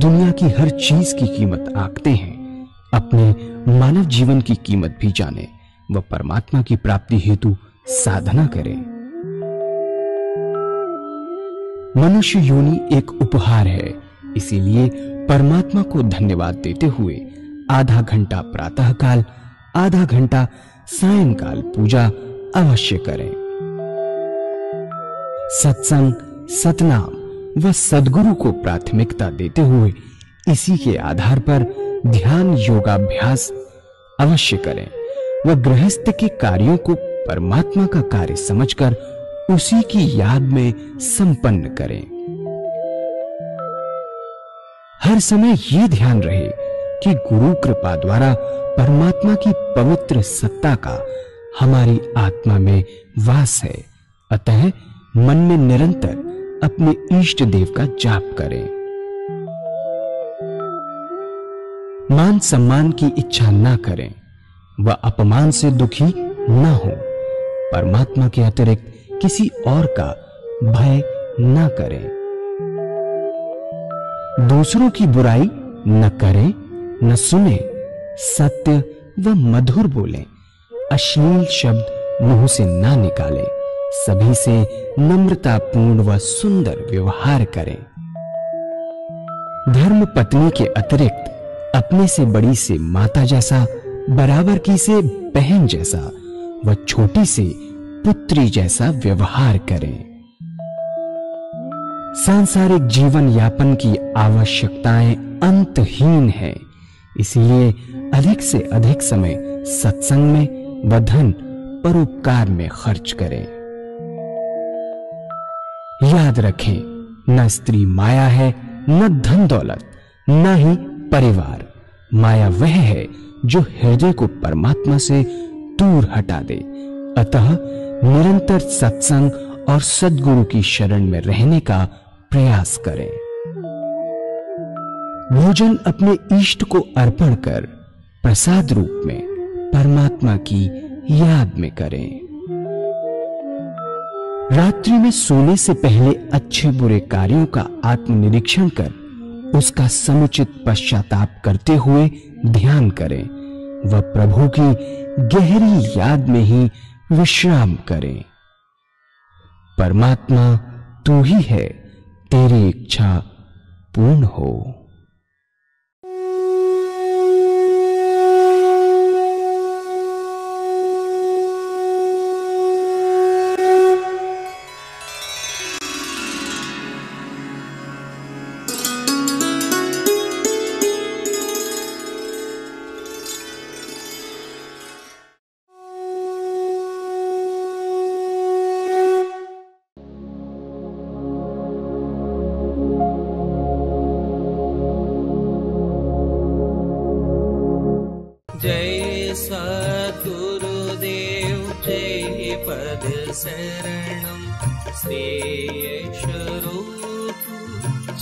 दुनिया की हर चीज की कीमत आंकते हैं अपने मानव जीवन की कीमत भी जाने व परमात्मा की प्राप्ति हेतु साधना करें मनुष्य योनि एक उपहार है इसीलिए परमात्मा को धन्यवाद देते हुए आधा घंटा प्रातः काल आधा घंटा सायंकाल पूजा अवश्य करें सत्संग सतनाम व सदगुरु को प्राथमिकता देते हुए इसी के आधार पर ध्यान योगाभ्यास अवश्य करें व गृहस्थ के कार्यों को परमात्मा का कार्य समझकर उसी की याद में संपन्न करें हर समय ये ध्यान रहे कि गुरु कृपा द्वारा परमात्मा की पवित्र सत्ता का हमारी आत्मा में वास है अतः मन में निरंतर अपने इष्ट देव का जाप करें मान सम्मान की इच्छा ना करें व अपमान से दुखी ना हो परमात्मा के अतिरिक्त किसी और का भय ना करें दूसरों की बुराई न करें न सुने सत्य व मधुर बोलें अश्लील शब्द मुंह से ना निकालें सभी से नम्रतापूर्ण व सुंदर व्यवहार करें धर्म पत्नी के अतिरिक्त अपने से बड़ी से माता जैसा बराबर की से बहन जैसा व छोटी से पुत्री जैसा व्यवहार करें सांसारिक जीवन यापन की आवश्यकताएं अंतहीन है इसलिए अधिक से अधिक समय सत्संग में व धन परोपकार में खर्च करें याद रखें न स्त्री माया है न धन दौलत न ही परिवार माया वह है जो हृदय को परमात्मा से दूर हटा दे अतः निरंतर सत्संग और सदगुरु की शरण में रहने का प्रयास करें भोजन अपने इष्ट को अर्पण कर प्रसाद रूप में परमात्मा की याद में करें रात्रि में सोने से पहले अच्छे बुरे कार्यों का आत्मनिरीक्षण कर उसका समुचित पश्चाताप करते हुए ध्यान करें व प्रभु की गहरी याद में ही विश्राम करें परमात्मा तू ही है तेरी इच्छा पूर्ण हो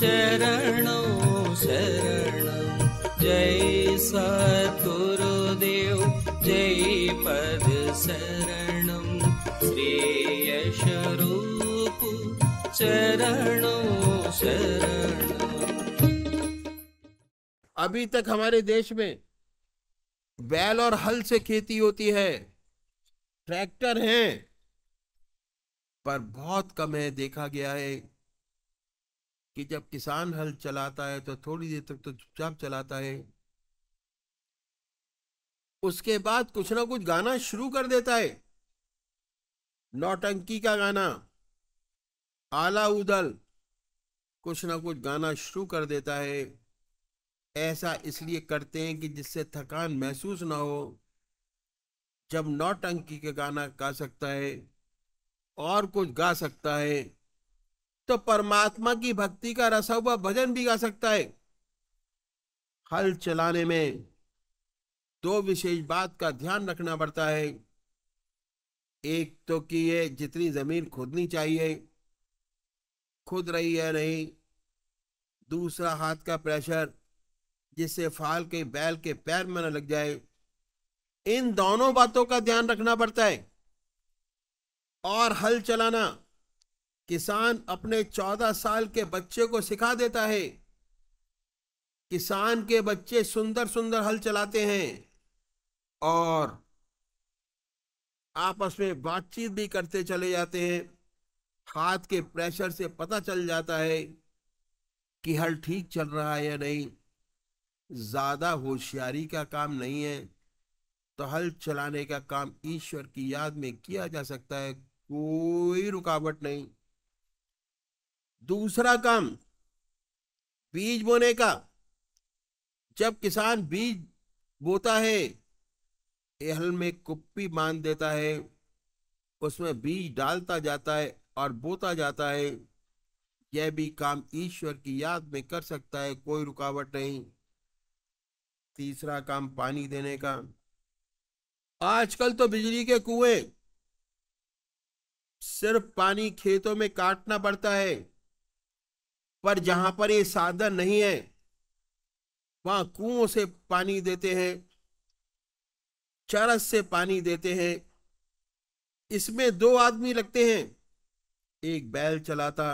चरणो शरण जय सद्गुरुदेव जय पद शरण श्री यशरूप चरणो शरण अभी तक हमारे देश में बैल और हल से खेती होती है ट्रैक्टर है पर बहुत कम है देखा गया है कि जब किसान हल चलाता है तो थोड़ी देर तक तो चुपचाप चलाता है उसके बाद कुछ ना कुछ गाना शुरू कर देता है नौटंकी का गाना आला उदल कुछ ना कुछ गाना शुरू कर देता है ऐसा इसलिए करते हैं कि जिससे थकान महसूस ना हो जब नौटंकी का गाना गा सकता है और कुछ गा सकता है तो परमात्मा की भक्ति का रसा हुआ भजन भी गा सकता है हल चलाने में दो विशेष बात का ध्यान रखना पड़ता है एक तो कि ये जितनी जमीन खोदनी चाहिए खुद रही है नहीं दूसरा हाथ का प्रेशर जिससे फाल के बैल के पैर में न लग जाए इन दोनों बातों का ध्यान रखना पड़ता है और हल चलाना किसान अपने चौदह साल के बच्चे को सिखा देता है किसान के बच्चे सुंदर सुंदर हल चलाते हैं और आपस में बातचीत भी करते चले जाते हैं हाथ के प्रेशर से पता चल जाता है कि हल ठीक चल रहा है या नहीं ज्यादा होशियारी का काम नहीं है तो हल चलाने का काम ईश्वर की याद में किया जा सकता है कोई रुकावट नहीं दूसरा काम बीज बोने का जब किसान बीज बोता है हल में कुप्पी बांध देता है उसमें बीज डालता जाता है और बोता जाता है यह भी काम ईश्वर की याद में कर सकता है कोई रुकावट नहीं तीसरा काम पानी देने का आजकल तो बिजली के कुएं सिर्फ पानी खेतों में काटना पड़ता है पर जहां पर ये साधन नहीं है वहां कुओं से पानी देते हैं चरस से पानी देते हैं इसमें दो आदमी लगते हैं एक बैल चलाता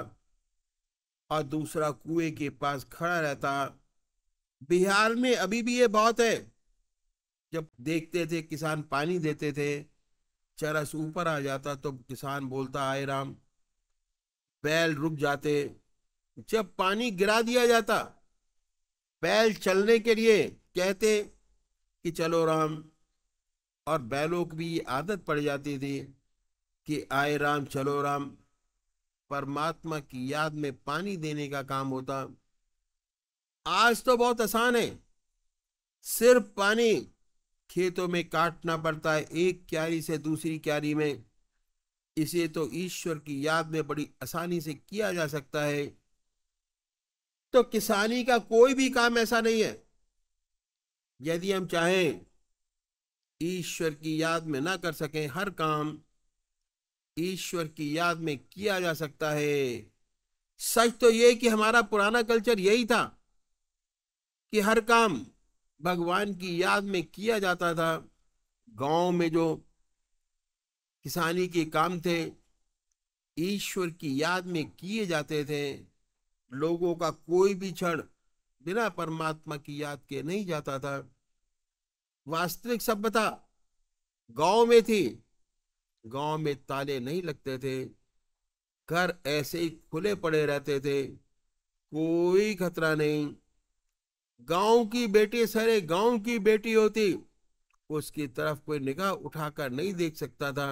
और दूसरा कुएं के पास खड़ा रहता बिहार में अभी भी ये बहुत है जब देखते थे किसान पानी देते थे चरस ऊपर आ जाता तो किसान बोलता आए राम बैल रुक जाते जब पानी गिरा दिया जाता बैल चलने के लिए कहते कि चलो राम और बैलों की भी आदत पड़ जाती थी कि आए राम चलो राम परमात्मा की याद में पानी देने का काम होता आज तो बहुत आसान है सिर्फ पानी खेतों में काटना पड़ता है एक क्यारी से दूसरी क्यारी में इसे तो ईश्वर की याद में बड़ी आसानी से किया जा सकता है तो किसानी का कोई भी काम ऐसा नहीं है यदि हम चाहें ईश्वर की याद में ना कर सकें हर काम ईश्वर की याद में किया जा सकता है सच तो ये कि हमारा पुराना कल्चर यही था कि हर काम भगवान की याद में किया जाता था गांव में जो किसानी के काम थे ईश्वर की याद में किए जाते थे लोगों का कोई भी क्षण बिना परमात्मा की याद के नहीं जाता था वास्तविक सभ्यता गांव में थी गांव में ताले नहीं लगते थे घर ऐसे ही खुले पड़े रहते थे कोई खतरा नहीं गांव की बेटी सरे गांव की बेटी होती उसकी तरफ कोई निगाह उठाकर नहीं देख सकता था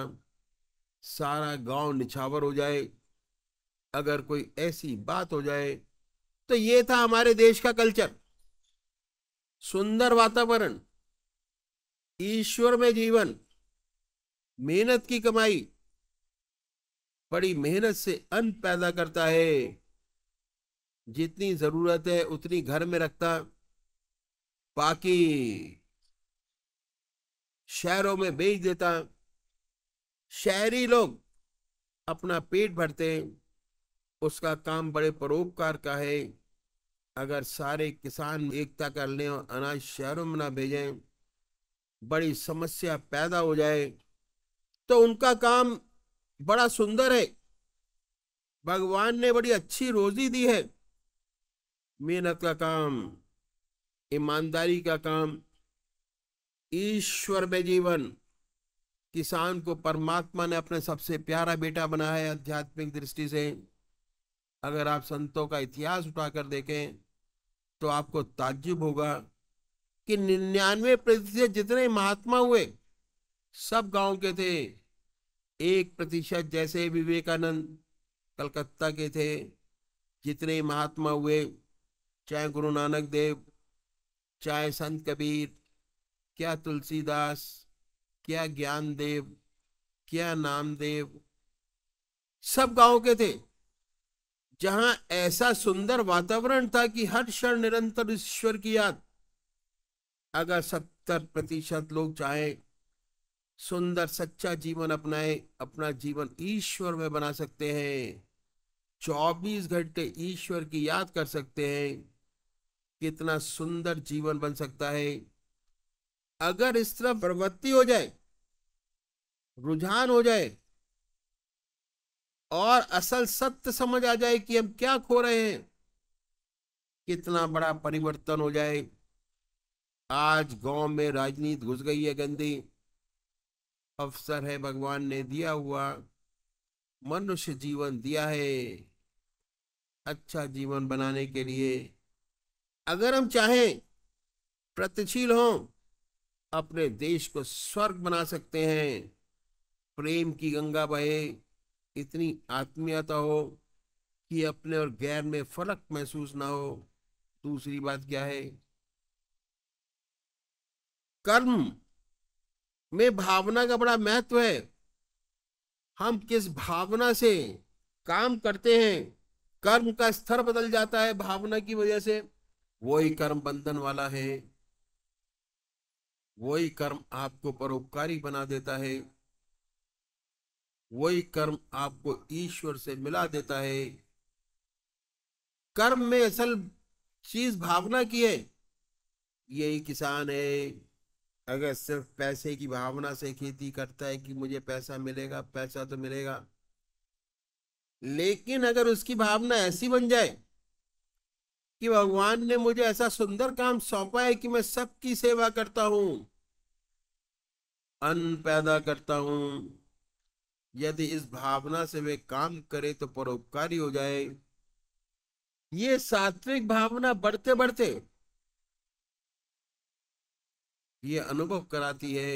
सारा गांव निछावर हो जाए अगर कोई ऐसी बात हो जाए तो ये था हमारे देश का कल्चर सुंदर वातावरण ईश्वर में जीवन मेहनत की कमाई बड़ी मेहनत से अन्न पैदा करता है जितनी जरूरत है उतनी घर में रखता बाकी शहरों में बेच देता शहरी लोग अपना पेट भरते हैं उसका काम बड़े परोपकार का है अगर सारे किसान एकता कर लें और अनाज शहरों में ना भेजें बड़ी समस्या पैदा हो जाए तो उनका काम बड़ा सुंदर है भगवान ने बड़ी अच्छी रोजी दी है मेहनत का काम ईमानदारी का काम ईश्वर में जीवन किसान को परमात्मा ने अपने सबसे प्यारा बेटा बनाया है आध्यात्मिक दृष्टि से अगर आप संतों का इतिहास उठाकर देखें तो आपको ताज्जुब होगा कि निन्यानवे प्रतिशत जितने महात्मा हुए सब गांव के थे एक प्रतिशत जैसे विवेकानंद कलकत्ता के थे जितने महात्मा हुए चाहे गुरु नानक देव चाहे संत कबीर क्या तुलसीदास क्या ज्ञान देव क्या नामदेव सब गांव के थे जहां ऐसा सुंदर वातावरण था कि हर क्षण निरंतर ईश्वर की याद अगर सत्तर प्रतिशत लोग चाहे सुंदर सच्चा जीवन अपनाए अपना जीवन ईश्वर में बना सकते हैं चौबीस घंटे ईश्वर की याद कर सकते हैं कितना सुंदर जीवन बन सकता है अगर इस तरह प्रवृत्ति हो जाए रुझान हो जाए और असल सत्य समझ आ जाए कि हम क्या खो रहे हैं कितना बड़ा परिवर्तन हो जाए आज गांव में राजनीति घुस गई है गंदी अवसर है भगवान ने दिया हुआ मनुष्य जीवन दिया है अच्छा जीवन बनाने के लिए अगर हम चाहें प्रतिशील हों अपने देश को स्वर्ग बना सकते हैं प्रेम की गंगा बहे इतनी आत्मीयता हो कि अपने और गैर में फर्क महसूस ना हो दूसरी बात क्या है कर्म में भावना का बड़ा महत्व है हम किस भावना से काम करते हैं कर्म का स्तर बदल जाता है भावना की वजह से वही कर्म बंधन वाला है वही कर्म आपको परोपकारी बना देता है वही कर्म आपको ईश्वर से मिला देता है कर्म में असल चीज भावना की है यही किसान है अगर सिर्फ पैसे की भावना से खेती करता है कि मुझे पैसा मिलेगा पैसा तो मिलेगा लेकिन अगर उसकी भावना ऐसी बन जाए कि भगवान ने मुझे ऐसा सुंदर काम सौंपा है कि मैं सबकी सेवा करता हूं अन्न पैदा करता हूं यदि इस भावना से वे काम करें तो परोपकारी हो जाए ये सात्विक भावना बढ़ते बढ़ते ये अनुभव कराती है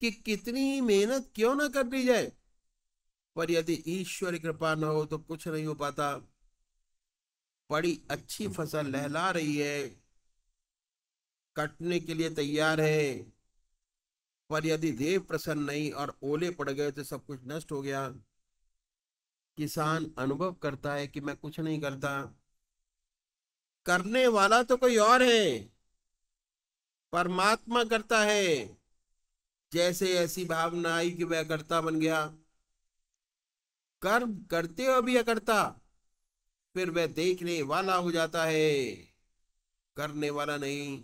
कि कितनी मेहनत क्यों ना कर ली जाए पर यदि ईश्वर कृपा न हो तो कुछ नहीं हो पाता बड़ी अच्छी फसल लहला रही है कटने के लिए तैयार है पर यदि देव प्रसन्न नहीं और ओले पड़ गए तो सब कुछ नष्ट हो गया किसान अनुभव करता है कि मैं कुछ नहीं करता करने वाला तो कोई और है परमात्मा करता है जैसे ऐसी भावना आई कि वह कर्ता बन गया कर्म करते हो भी अकर्ता फिर वह देखने वाला हो जाता है करने वाला नहीं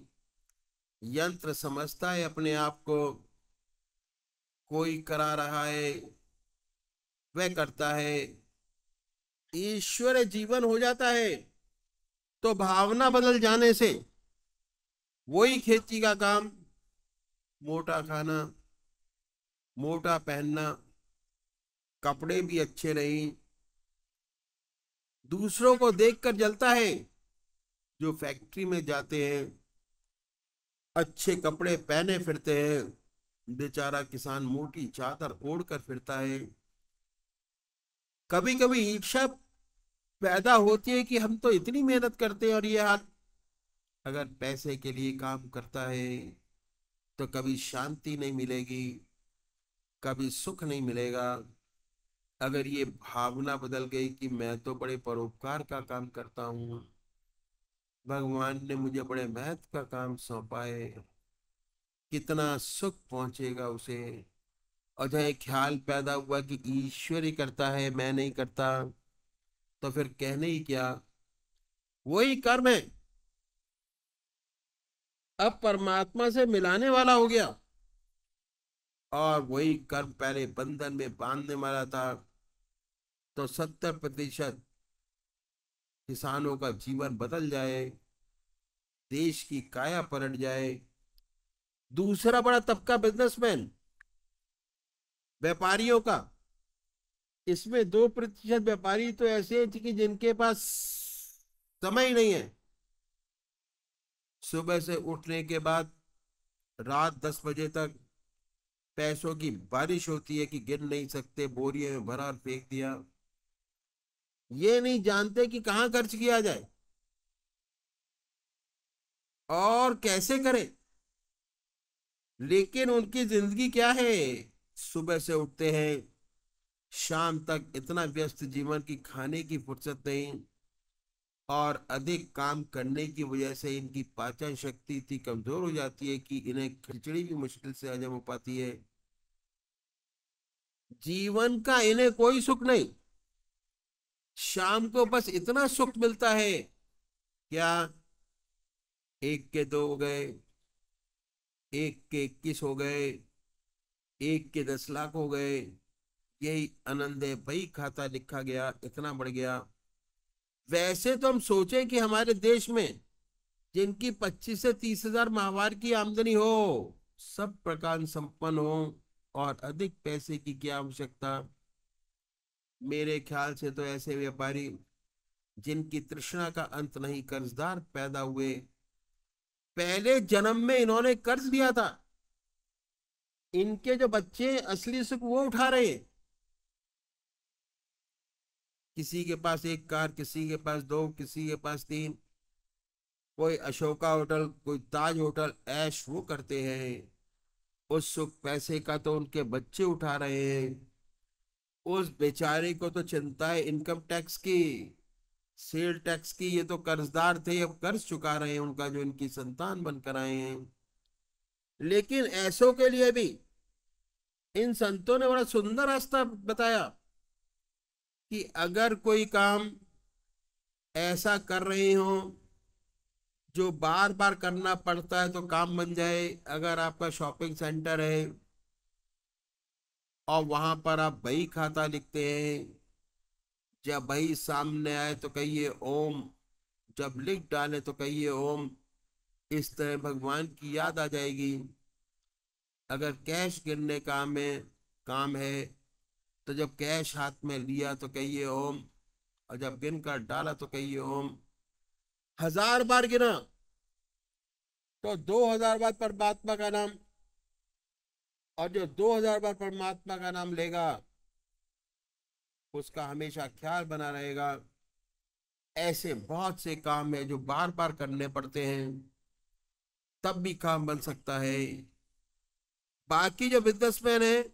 यंत्र समझता है अपने आप को कोई करा रहा है वह करता है ईश्वर जीवन हो जाता है तो भावना बदल जाने से वही खेती का काम मोटा खाना मोटा पहनना कपड़े भी अच्छे नहीं दूसरों को देखकर जलता है जो फैक्ट्री में जाते हैं अच्छे कपड़े पहने फिरते हैं बेचारा किसान मोटी चादर ओढ़ कर फिरता है कभी कभी इच्छा पैदा होती है कि हम तो इतनी मेहनत करते हैं और ये हाल अगर पैसे के लिए काम करता है तो कभी शांति नहीं मिलेगी कभी सुख नहीं मिलेगा अगर ये भावना बदल गई कि मैं तो बड़े परोपकार का काम करता हूँ भगवान ने मुझे बड़े महत्व का काम सौंपा है कितना सुख पहुंचेगा उसे और जहाँ ख्याल पैदा हुआ कि ईश्वर ही करता है मैं नहीं करता तो फिर कहने ही क्या वही कर्म है अब परमात्मा से मिलाने वाला हो गया और वही कर्म पहले बंधन में बांधने वाला था तो सत्तर प्रतिशत किसानों का जीवन बदल जाए देश की काया पलट जाए दूसरा बड़ा तबका बिजनेसमैन व्यापारियों का इसमें दो प्रतिशत व्यापारी तो ऐसे हैं कि जिनके पास समय ही नहीं है सुबह से उठने के बाद रात दस बजे तक पैसों की बारिश होती है कि गिन नहीं सकते बोरिए में भरा फेंक दिया ये नहीं जानते कि कहां खर्च किया जाए और कैसे करें लेकिन उनकी जिंदगी क्या है सुबह से उठते हैं शाम तक इतना व्यस्त जीवन की खाने की फुर्सत नहीं और अधिक काम करने की वजह से इनकी पाचन शक्ति इतनी कमजोर हो जाती है कि इन्हें खिचड़ी भी मुश्किल से हजम हो पाती है जीवन का इन्हें कोई सुख नहीं शाम को बस इतना सुख मिलता है क्या एक के दो हो गए एक के इक्कीस हो गए एक के दस लाख हो गए यही आनंद है बही खाता लिखा गया इतना बढ़ गया वैसे तो हम सोचे कि हमारे देश में जिनकी 25 से तीस हजार माहवार की आमदनी हो सब प्रकार संपन्न हो और अधिक पैसे की क्या आवश्यकता मेरे ख्याल से तो ऐसे व्यापारी जिनकी तृष्णा का अंत नहीं कर्जदार पैदा हुए पहले जन्म में इन्होंने कर्ज दिया था इनके जो बच्चे असली सुख वो उठा रहे किसी के पास एक कार किसी के पास दो किसी के पास तीन कोई अशोका होटल कोई ताज होटल ऐश वो करते हैं उस सुख पैसे का तो उनके बच्चे उठा रहे हैं उस बेचारे को तो चिंता है इनकम टैक्स की सेल टैक्स की ये तो कर्जदार थे अब कर्ज चुका रहे हैं उनका जो इनकी संतान बनकर आए हैं लेकिन ऐसों के लिए भी इन संतों ने बड़ा सुंदर रास्ता बताया कि अगर कोई काम ऐसा कर रहे हो जो बार बार करना पड़ता है तो काम बन जाए अगर आपका शॉपिंग सेंटर है और वहां पर आप बही खाता लिखते हैं जब भाई सामने आए तो कहिए ओम जब लिख डाले तो कहिए ओम इस तरह भगवान की याद आ जाएगी अगर कैश गिरने का में काम है तो जब कैश हाथ में लिया तो कहिए ओम और जब गिन कर डाला तो कहिए ओम हजार बार गिना तो दो हजार बार परमात्मा का नाम और जो दो हजार बार परमात्मा का नाम लेगा उसका हमेशा ख्याल बना रहेगा ऐसे बहुत से काम है जो बार बार करने पड़ते हैं तब भी काम बन सकता है बाकी जो बिजनेसमैन है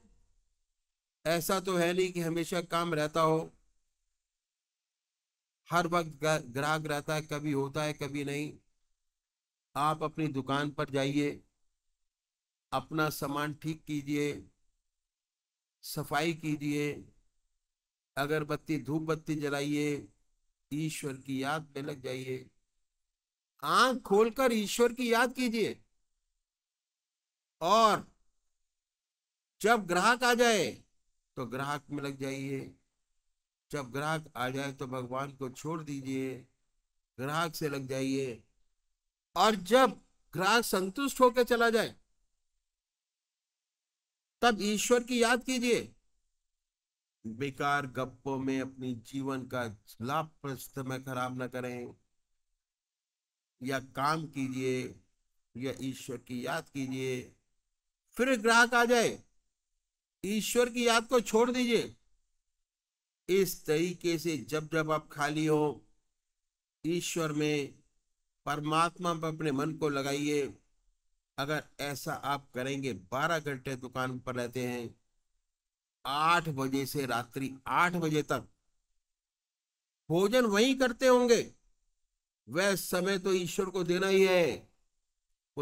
ऐसा तो है नहीं कि हमेशा काम रहता हो हर वक्त ग्राहक रहता है कभी होता है कभी नहीं आप अपनी दुकान पर जाइए अपना सामान ठीक कीजिए सफाई कीजिए अगरबत्ती धूप बत्ती जलाइए ईश्वर की याद में लग जाइए आंख खोलकर ईश्वर की याद कीजिए और जब ग्राहक आ जाए तो ग्राहक में लग जाइए जब ग्राहक आ जाए तो भगवान को छोड़ दीजिए ग्राहक से लग जाइए और जब ग्राहक संतुष्ट होकर चला जाए तब ईश्वर की याद कीजिए बेकार गप्पों में अपनी जीवन का लाभ समय खराब न करें या काम कीजिए या ईश्वर की याद कीजिए फिर ग्राहक आ जाए ईश्वर की याद को छोड़ दीजिए इस तरीके से जब जब आप खाली हो ईश्वर में परमात्मा पर अपने मन को लगाइए अगर ऐसा आप करेंगे बारह घंटे दुकान पर रहते हैं आठ बजे से रात्रि आठ बजे तक भोजन वही करते होंगे वह समय तो ईश्वर को देना ही है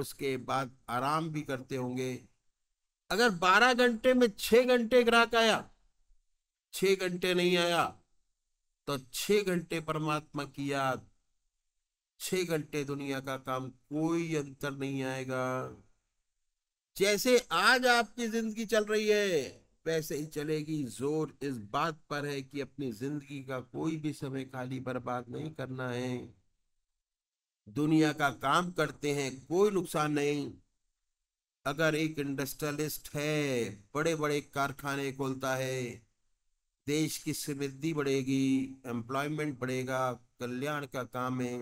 उसके बाद आराम भी करते होंगे अगर बारह घंटे में छह घंटे ग्राहक आया छह घंटे नहीं आया तो छह घंटे परमात्मा की याद छह घंटे दुनिया का काम कोई अंतर नहीं आएगा जैसे आज आपकी जिंदगी चल रही है वैसे ही चलेगी जोर इस बात पर है कि अपनी जिंदगी का कोई भी समय खाली बर्बाद नहीं करना है दुनिया का काम करते हैं कोई नुकसान नहीं अगर एक इंडस्ट्रियलिस्ट है बड़े बड़े कारखाने खोलता है देश की समृद्धि बढ़ेगी एम्प्लॉयमेंट बढ़ेगा कल्याण का काम है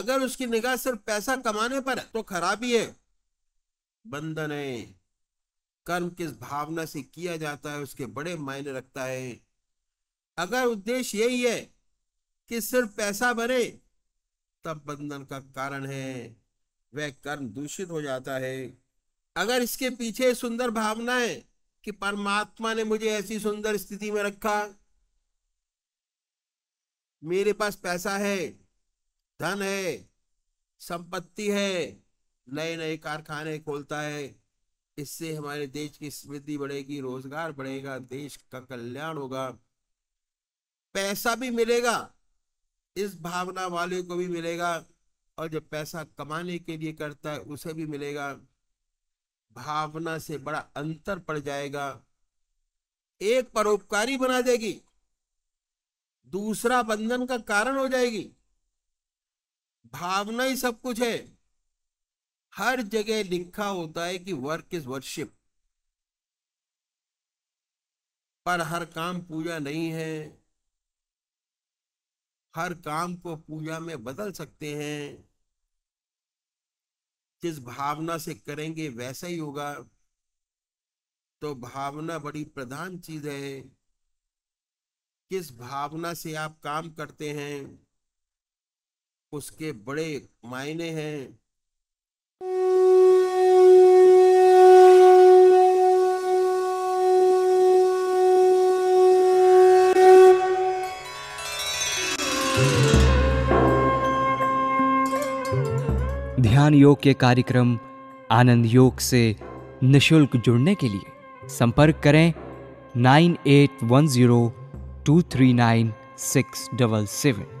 अगर उसकी निगाह सिर्फ पैसा कमाने पर है तो खराबी है बंधन है कर्म किस भावना से किया जाता है उसके बड़े मायने रखता है अगर उद्देश्य यही है कि सिर्फ पैसा भरे तब बंधन का कारण है वह कर्म दूषित हो जाता है अगर इसके पीछे सुंदर भावना है कि परमात्मा ने मुझे ऐसी सुंदर स्थिति में रखा मेरे पास पैसा है धन है संपत्ति है नए नए कारखाने खोलता है इससे हमारे देश की समृद्धि बढ़ेगी रोजगार बढ़ेगा देश का कल्याण होगा पैसा भी मिलेगा इस भावना वाले को भी मिलेगा और जो पैसा कमाने के लिए करता है उसे भी मिलेगा भावना से बड़ा अंतर पड़ जाएगा एक परोपकारी बना देगी दूसरा बंधन का कारण हो जाएगी भावना ही सब कुछ है हर जगह लिखा होता है कि वर्क इज वर्शिप पर हर काम पूजा नहीं है हर काम को पूजा में बदल सकते हैं जिस भावना से करेंगे वैसा ही होगा तो भावना बड़ी प्रधान चीज है किस भावना से आप काम करते हैं उसके बड़े मायने हैं ध्यान योग के कार्यक्रम आनंद योग से निशुल्क जुड़ने के लिए संपर्क करें nine eight one zero two three nine six double seven